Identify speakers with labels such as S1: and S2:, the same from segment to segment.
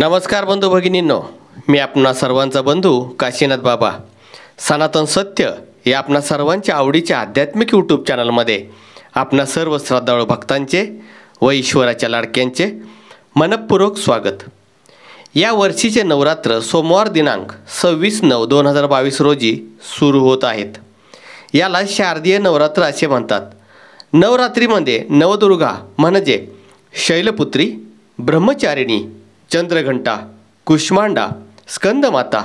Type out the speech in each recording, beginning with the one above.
S1: नमस्कार बंधू भगिनींनो मी आपणा सर्वांचा बंधू काशीनाथ बाबा सनातन सत्य या आपणा सर्वांच्या आवडीच्या आध्यात्मिक यूट्यूब चॅनलमध्ये आपणा सर्व श्रद्धाळू भक्तांचे व ईश्वराच्या लाडक्यांचे मनपूर्वक स्वागत या वर्षीचे नवरात्र सोमवार दिनांक सव्वीस नऊ दोन हजार बावीस रोजी सुरू होत आहेत याला शारदीय नवरात्र असे म्हणतात नवरात्रीमध्ये नवदुर्गा म्हणजे शैलपुत्री ब्रह्मचारिणी चंद्रघंटा कुष्मांडा स्कंदमाता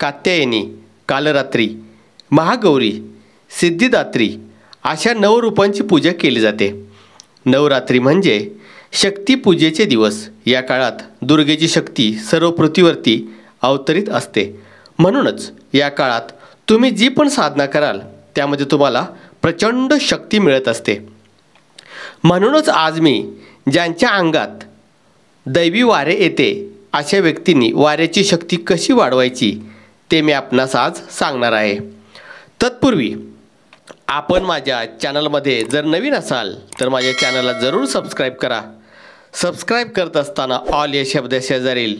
S1: कात्यायनी कालरात्री महागौरी सिद्धिदात्री अशा नऊ रूपांची पूजा केली जाते नवरात्री म्हणजे शक्तीपूजेचे दिवस या काळात दुर्गेची शक्ती सर्व पृथ्वीवरती अवतरित असते म्हणूनच या काळात तुम्ही जी पण साधना कराल त्यामध्ये तुम्हाला प्रचंड शक्ती मिळत असते म्हणूनच आज मी ज्यांच्या अंगात दैवी वारे येते अशा व्यक्तींनी वाऱ्याची शक्ती कशी वाढवायची ते मी आपणास आज सांगणार आहे तत्पूर्वी आपण माझ्या चॅनलमध्ये जर नवीन असाल तर माझ्या चॅनलला जरूर सबस्क्राईब करा सबस्क्राईब करत असताना ऑल या शेजारील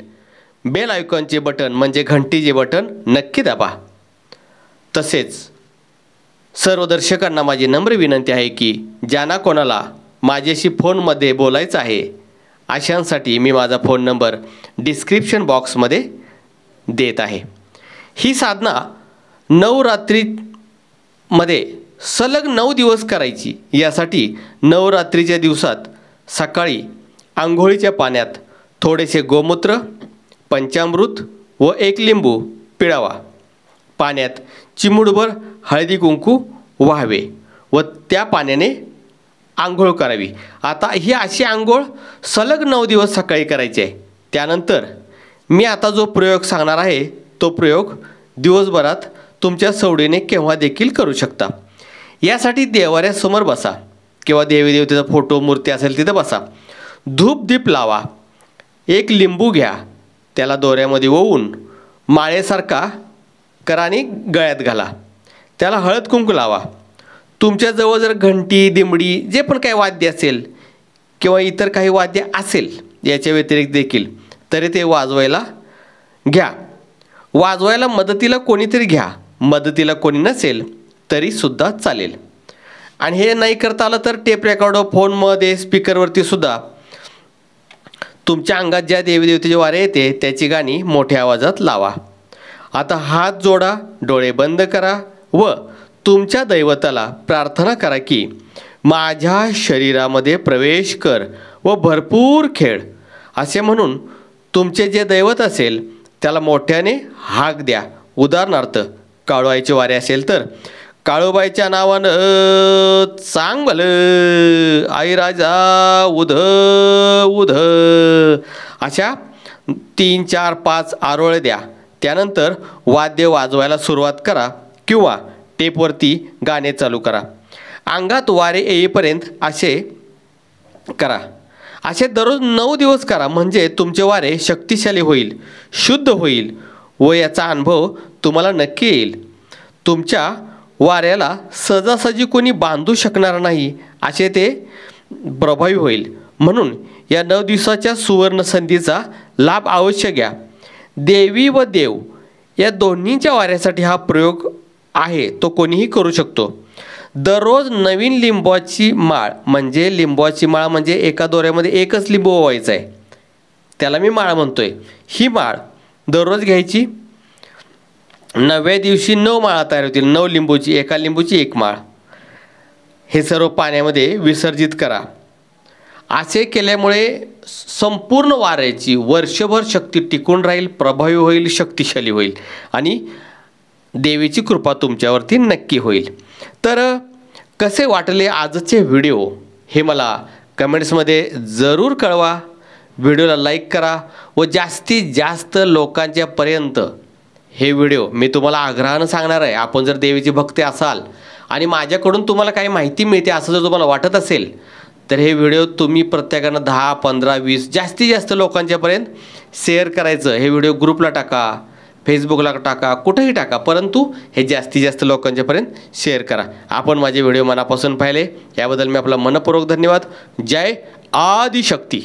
S1: बेल आयकॉनचे बटन म्हणजे घंटीचे बटन नक्की दाबा तसेच सर्व दर्शकांना माझी नम्र विनंती आहे की ज्यांना कोणाला माझ्याशी फोनमध्ये बोलायचं आहे अशांसाठी मी माझा फोन नंबर डिस्क्रिप्शन बॉक्समध्ये देत आहे ही साधना नवरात्रीमध्ये सलग नऊ दिवस करायची यासाठी नवरात्रीच्या दिवसात सकाळी आंघोळीच्या पाण्यात थोडेसे गोमूत्र पंचामृत व एक लिंबू पिळावा पाण्यात चिमुडभर हळदी कुंकू व्हावे व त्या पाण्याने आंघोळ करावी आता ही अशी आंघोळ सलग नऊ दिवस सकाळी करायची आहे त्यानंतर मी आता जो प्रयोग सांगणार आहे तो प्रयोग दिवसभरात तुमच्या सवडीने केव्हा देखील करू शकता यासाठी देवाऱ्यासमोर बसा किंवा देवी देवतेचा फोटो मूर्ती असेल तिथं बसा धूप दीप लावा एक लिंबू घ्या त्याला दोऱ्यामध्ये ओवून माळेसारखा कराने गळ्यात घाला त्याला हळद कुंकू लावा तुमच्याजवळ जर घंटी दिमडी जे पण काही वाद्य असेल किंवा इतर काही वाद्य असेल याच्या व्यतिरिक्त देखील तरी ते वाजवायला घ्या वाजवायला मदतीला कोणीतरी घ्या मदतीला कोणी नसेल तरीसुद्धा चालेल आणि हे नाही करता आलं तर टेप रेकॉर्डर फोनमध्ये स्पीकरवरती सुद्धा तुमच्या अंगात ज्या देवीदेवतेचे वारे येते त्याची गाणी मोठ्या आवाजात लावा आता हात जोडा डोळे बंद करा व तुमच्या दैवताला प्रार्थना करा की माझ्या शरीरामध्ये प्रवेश कर व भरपूर खेळ असे म्हणून तुमचे जे दैवत असेल त्याला मोठ्याने हाक द्या उदाहरणार्थ काळोबाईचे वारे असेल तर काळोबाईच्या नावानं सांग भल आई राजा उध उध अशा तीन चार पाच आरोळ द्या त्यानंतर वाद्य वाजवायला सुरुवात करा किंवा टेपवरती गाणे चालू करा अंगात वारे येईपर्यंत असे करा असे दररोज नऊ दिवस करा म्हणजे तुमचे वारे शक्तिशाली होईल शुद्ध होईल व याचा अनुभव तुम्हाला नक्की येईल तुमच्या वाऱ्याला सहजासहजी कोणी बांधू शकणार नाही असे ते प्रभावी होईल म्हणून या नऊ दिवसाच्या सुवर्ण संधीचा लाभ अवश्य घ्या देवी व देव या दोन्हीच्या वाऱ्यासाठी हा प्रयोग आहे तो कोणीही करू शकतो दररोज नवीन लिंबाची माळ म्हणजे लिंबाची माळ म्हणजे एका दोऱ्यामध्ये एकच लिंबू व्हायचा आहे त्याला मी माळ म्हणतो आहे ही माळ दररोज घ्यायची नवव्या दिवशी नऊ माळा तयार होतील नऊ लिंबूची एका लिंबूची एक माळ हे सर्व पाण्यामध्ये विसर्जित करा असे केल्यामुळे संपूर्ण वाऱ्याची वर्षभर शक्ती टिकून राहील प्रभावी होईल शक्तिशाली होईल आणि देवीची कृपा तुमच्यावरती नक्की होईल तर कसे वाटले आजचे व्हिडिओ हे मला कमेंट्समध्ये जरूर कळवा व्हिडिओला लाईक करा व जास्तीत जास्त लोकांच्यापर्यंत हे व्हिडिओ मी तुम्हाला आग्रहानं सांगणार आहे आपण जर देवीची भक्ती असाल आणि माझ्याकडून तुम्हाला काही माहिती मिळते असं जर तुम्हाला वाटत असेल तर हे व्हिडिओ तुम्ही प्रत्येकानं दहा पंधरा वीस जास्तीत जास्त लोकांच्यापर्यंत शेअर करायचं हे व्हिडिओ ग्रुपला टाका फेसबुकला टाका कुठंही टाका परंतु हे जास्तीत जास्त लोकांच्यापर्यंत शेअर करा आपण माझे व्हिडिओ मनापासून पाहिले याबद्दल मी आपला मनपूर्वक धन्यवाद जय आदिशक्ती